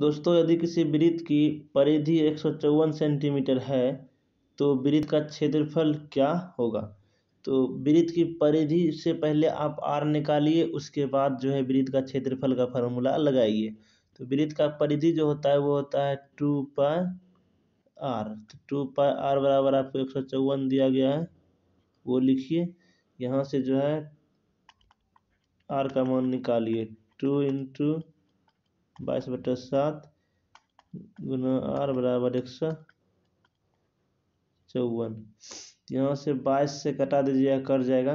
दोस्तों यदि किसी वृत्त की परिधि एक सौ चौवन सेंटीमीटर है तो वृत्त का क्षेत्रफल क्या होगा तो वृत्त की परिधि से पहले आप आर निकालिए उसके बाद जो है वृत्त का क्षेत्रफल का फार्मूला लगाइए तो वृत्त का परिधि जो होता है वो होता है टू पाई आर तो टू पाई आर बराबर आपको एक सौ चौवन दिया गया है वो लिखिए यहाँ से जो है आर का मान निकालिए टू इंटू बाईस बटे सात गुना आर बराबर एक सौ चौवन यहाँ से बाईस से कटा दीजिए कट जाएगा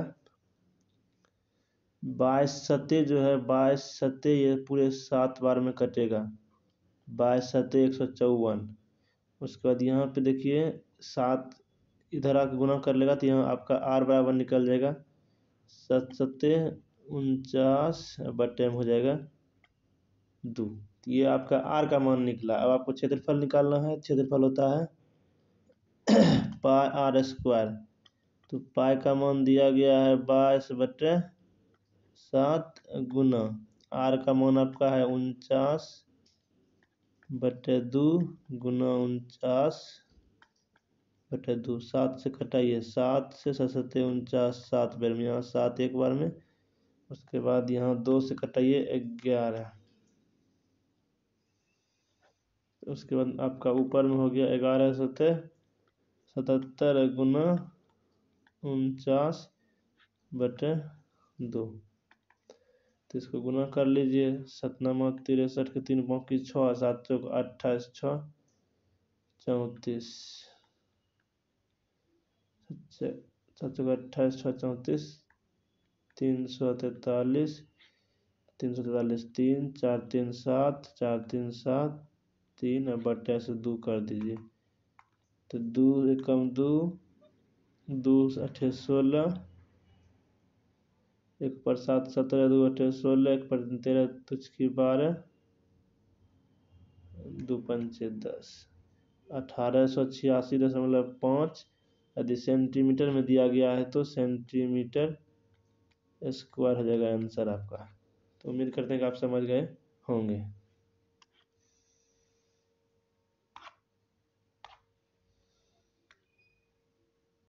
बाईस सत्य जो है बाईस सत्य ये पूरे सात बार में कटेगा बाईस सत्य एक सौ चौवन उसके बाद यहाँ पे देखिए सात इधर आके गुना कर लेगा तो यहाँ आपका आर बराबर निकल जाएगा सत सत्य उनचास बटे में हो जाएगा दो तो ये आपका आर का मान निकला अब आपको क्षेत्रफल निकालना है क्षेत्रफल होता है पा आर स्क्वायर तो पाए का मान दिया गया है बाईस बटे सात गुना आर का मान आपका है उनचास बटे दो गुना उनचास बटे दो सात से कटाइए सात से सत्य उनचास सात बार में यहाँ सात एक बार में उसके बाद यहाँ दो से कटाइए ग्यारह उसके बाद आपका ऊपर में हो गया ग्यारह सतह सतहत्तर गुना उनचास बटे दो तो इसको गुना कर लीजिए सतनामा तिरसठ के तीन बाकी छः सात चौक अट्ठाईस छः चौंतीस सात चौक अट्ठाईस छः चौंतीस तीन सौ तैतालीस तीन सौ तैतालीस तीन चार तीन सात चार तीन सात तीन और बटे से दो कर दीजिए तो दो एकम दो दो अठे सोलह एक पर सात सत्रह दो अठे सोलह एक पर तेरह तुचकी बारह दो पंचे दस अठारह सौ छियासी दशमलव पाँच यदि सेंटीमीटर में दिया गया है तो सेंटीमीटर स्क्वायर हो जाएगा आंसर आपका तो उम्मीद करते हैं कि आप समझ गए होंगे